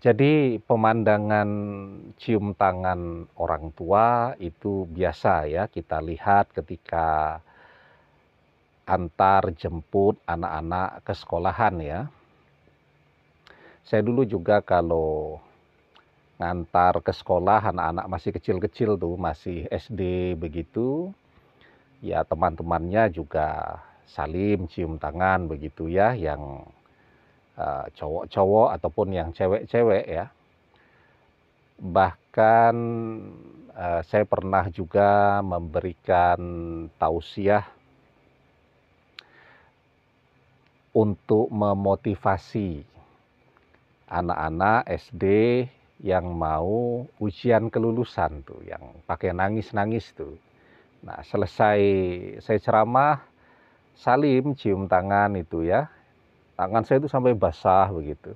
jadi pemandangan cium tangan orang tua itu biasa ya kita lihat ketika antar jemput anak-anak ke sekolahan ya. Saya dulu juga kalau ngantar ke sekolah anak-anak masih kecil-kecil tuh, masih SD begitu. Ya teman-temannya juga salim cium tangan begitu ya yang cowok-cowok eh, uh, ataupun yang cewek-cewek ya. Bahkan uh, saya pernah juga memberikan tausiah untuk memotivasi anak-anak SD yang mau ujian kelulusan tuh, yang pakai nangis-nangis tuh. Nah, selesai saya ceramah, salim, cium tangan itu ya tangan saya itu sampai basah begitu.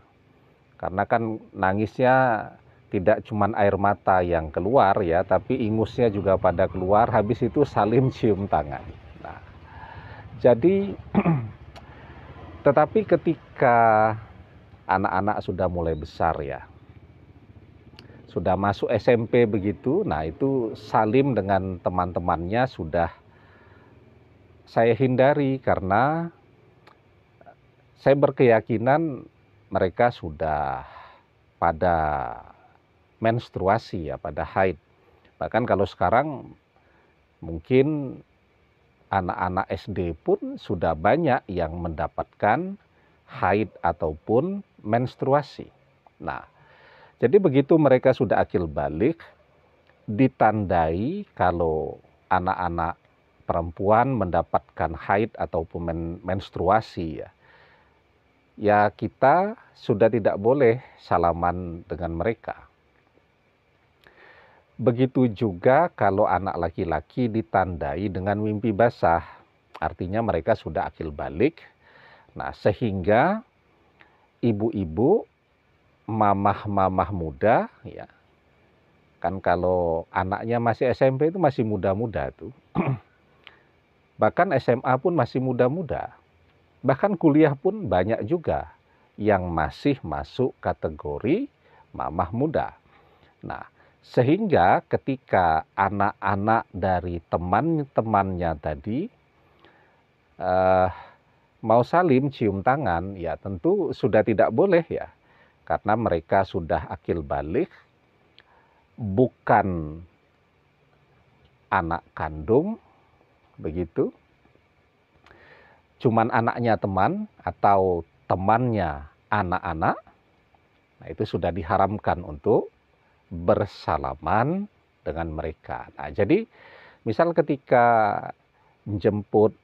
Karena kan nangisnya tidak cuma air mata yang keluar ya, tapi ingusnya juga pada keluar. Habis itu Salim cium tangan. Nah, jadi tetapi ketika anak-anak sudah mulai besar ya, sudah masuk SMP begitu, nah itu Salim dengan teman-temannya sudah saya hindari karena saya berkeyakinan mereka sudah pada menstruasi ya, pada haid. Bahkan kalau sekarang mungkin anak-anak SD pun sudah banyak yang mendapatkan haid ataupun menstruasi. Nah, jadi begitu mereka sudah akil balik, ditandai kalau anak-anak perempuan mendapatkan haid ataupun menstruasi ya ya kita sudah tidak boleh salaman dengan mereka. Begitu juga kalau anak laki-laki ditandai dengan mimpi basah, artinya mereka sudah akil balik. Nah, sehingga ibu-ibu, mamah-mamah muda, ya, kan kalau anaknya masih SMP itu masih muda-muda tuh. Bahkan SMA pun masih muda-muda Bahkan kuliah pun banyak juga yang masih masuk kategori mamah muda. Nah, sehingga ketika anak-anak dari teman-temannya tadi eh, mau salim cium tangan, ya tentu sudah tidak boleh ya. Karena mereka sudah akil balik, bukan anak kandung, begitu cuman anaknya teman atau temannya anak-anak, nah itu sudah diharamkan untuk bersalaman dengan mereka. Nah, jadi misal ketika menjemput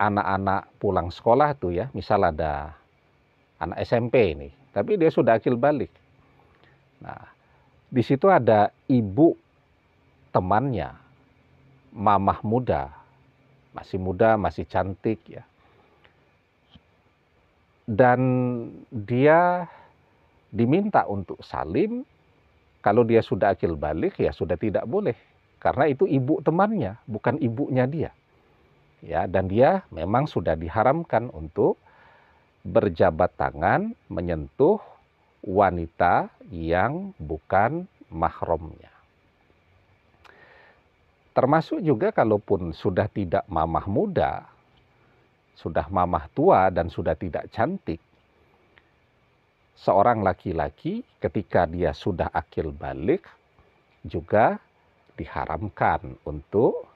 anak-anak pulang sekolah tuh ya, misal ada anak SMP ini, tapi dia sudah akil balik. Nah, di situ ada ibu temannya, mamah muda masih muda, masih cantik ya. Dan dia diminta untuk salim, kalau dia sudah akil balik ya sudah tidak boleh. Karena itu ibu temannya, bukan ibunya dia. Ya, dan dia memang sudah diharamkan untuk berjabat tangan menyentuh wanita yang bukan mahromnya. Termasuk juga kalaupun sudah tidak mamah muda, sudah mamah tua dan sudah tidak cantik, seorang laki-laki ketika dia sudah akil balik juga diharamkan untuk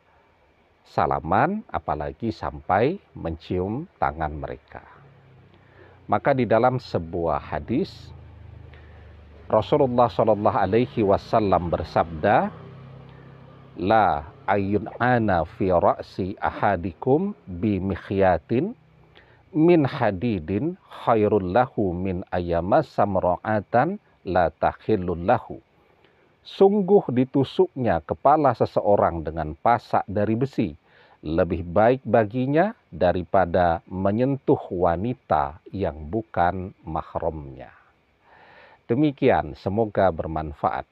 salaman apalagi sampai mencium tangan mereka. Maka di dalam sebuah hadis Rasulullah Shallallahu alaihi wasallam bersabda, la ayun ana fi ra'si ahadikum bi mikhyatin min hadidin khairul lahu min ayama samra'atan la takhillul lahu. Sungguh ditusuknya kepala seseorang dengan pasak dari besi lebih baik baginya daripada menyentuh wanita yang bukan mahramnya. Demikian, semoga bermanfaat.